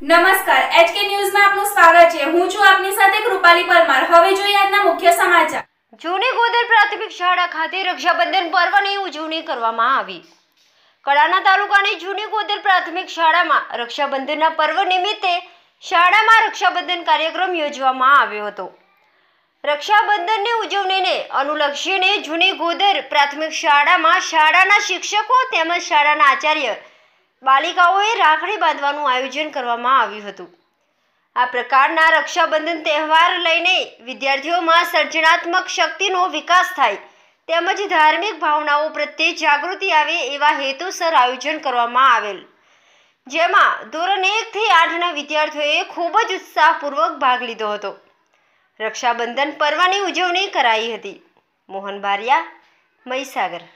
નમસ્કાર એચકે ન્યૂઝમાં આપનું સ્વાગત છે હું છું આપની સાથે કૃપાલી પરમાર હવે જોઈએ આજના મુખ્ય સમાચાર જૂની ગોદર પ્રાથમિક શાળા ખાતે રક્ષાબંધન પર્વની ઉજવણી કરવામાં આવી કડાણા તાલુકાની જૂની ગોદર પ્રાથમિક શાળામાં રક્ષાબંધનના પર્વ નિમિત્તે શાળામાં રક્ષાબંધન કાર્યક્રમ યોજવામાં આવ્યો હતો રક્ષાબંધનની ઉજવણીને અનુલક્ષીને જૂની ગોદર પ્રાથમિક શાળામાં શાળાના શિક્ષકો તેમજ શાળાના આચાર્ય બાલિકાઓએ રાખડી બાંધવાનું આયોજન કરવામાં આવ્યું હતું આ પ્રકારના રક્ષાબંધન તહેવાર લઈને વિદ્યાર્થીઓમાં સર્જનાત્મક શક્તિનો વિકાસ થાય તેમજ ધાર્મિક ભાવનાઓ પ્રત્યે જાગૃતિ આવે એવા હેતુસર આયોજન કરવામાં આવેલ જેમાં ધોરણ એકથી આઠના વિદ્યાર્થીઓએ ખૂબ જ ઉત્સાહપૂર્વક ભાગ લીધો હતો રક્ષાબંધન પર્વની ઉજવણી કરાઈ હતી મોહન બારિયા મહીસાગર